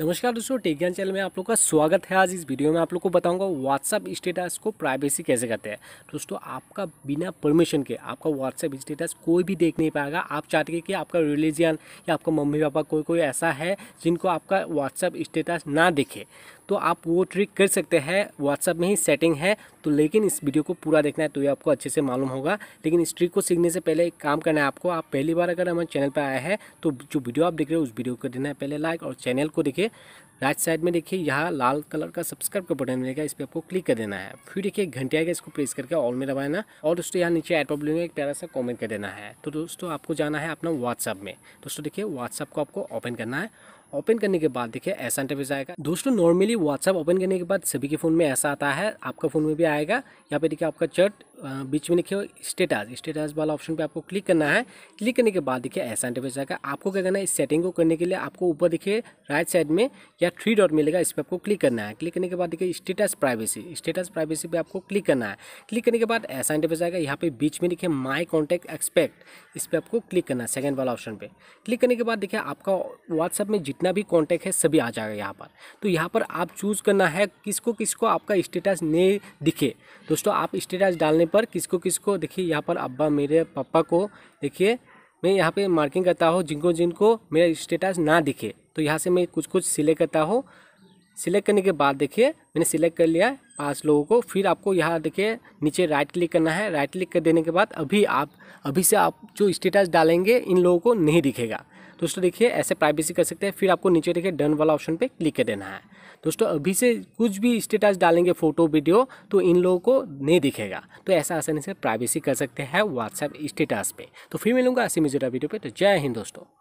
नमस्कार दोस्तों ज्ञान चैनल में आप लोग का स्वागत है आज इस वीडियो में आप लोग को बताऊंगा व्हाट्सअप स्टेटस को प्राइवेसी कैसे करते हैं दोस्तों आपका बिना परमिशन के आपका व्हाट्सअप स्टेटस कोई भी देख नहीं पाएगा आप चाहते हैं कि आपका रिलीजियन या आपका मम्मी पापा कोई कोई ऐसा है जिनको आपका व्हाट्सअप स्टेटस ना देखे तो आप वो ट्रिक कर सकते हैं व्हाट्सअप में ही सेटिंग है तो लेकिन इस वीडियो को पूरा देखना है तो ये आपको अच्छे से मालूम होगा लेकिन इस ट्रिक को सीखने से पहले एक काम करना है आपको आप पहली बार अगर हमारे चैनल पर आया है तो जो वीडियो आप देख रहे हो उस वीडियो को देना है पहले लाइक और चैनल को देखिए राइट साइड में देखिए यहाँ लाल कलर का सब्सक्राइब का बटन मिलेगा इस पर आपको क्लिक कर देना है फिर देखिए घंटे आएगा इसको प्रेस करके ऑल में दबाना और दोस्तों यहाँ नीचे एड पब्लिक में एक प्यारा सा कॉमेंट कर देना है तो दोस्तों आपको जाना है अपना व्हाट्सअप में दोस्तों देखिए व्हाट्सअप को आपको ओपन करना है ओपन करने के बाद देखिए ऐसा इंटरफेस आएगा दोस्तों नॉर्मली व्हाट्सएप ओपन करने के बाद सभी के फ़ोन में ऐसा आता है आपका फ़ोन में भी आएगा यहाँ पे देखिए आपका चट बीच में लिखे हो स्टेटस स्टेटस वाला ऑप्शन पे आपको क्लिक करना है क्लिक करने के बाद देखिए ऐसा इंटरफेस आएगा आपको क्या करना है इस सेटिंग को करने के लिए आपको ऊपर देखिए राइट साइड में या थ्री डॉट मिलेगा इस पर आपको क्लिक करना है क्लिक करने के बाद देखिए स्टेटस प्राइवेसी स्टेटस प्राइवेसी पे आपको क्लिक करना है क्लिक करने के बाद ऐसा इंटरफेस आएगा यहाँ पे बीच में लिखे माई कॉन्टैक्ट एक्सपेक्ट इस पर आपको क्लिक करना है सेकेंड वाला ऑप्शन पर क्लिक करने के बाद देखिए आपका व्हाट्सअप में जितना भी कॉन्टैक्ट है सभी आ जाएगा यहाँ पर तो यहाँ पर आप चूज़ करना है किसको किसको आपका स्टेटस नहीं दिखे दोस्तों आप स्टेटस डालने पर किसको किसको देखिए यहाँ पर अब्बा मेरे पापा को देखिए मैं यहाँ पे मार्किंग करता हूँ जिनको जिनको मेरा स्टेटस ना दिखे तो यहाँ से मैं कुछ कुछ सिलेक्ट करता हूँ सिलेक्ट करने के बाद देखिए मैंने सिलेक्ट कर लिया पाँच लोगों को फिर आपको यहाँ देखिए नीचे राइट क्लिक करना है राइट क्लिक कर देने के बाद अभी आप अभी से आप जो स्टेटस डालेंगे इन लोगों को नहीं दिखेगा दोस्तों देखिए ऐसे प्राइवेसी कर सकते हैं फिर आपको नीचे देखिए डन वाला ऑप्शन पे क्लिक कर देना है दोस्तों अभी से कुछ भी स्टेटस डालेंगे फ़ोटो वीडियो तो इन लोगों को नहीं दिखेगा तो ऐसा आसानी से प्राइवेसी कर सकते हैं व्हाट्सएप स्टेटस पे तो फिर मिलूंगा ऐसे मिजोरा वीडियो पर तो जय हिंद दोस्तों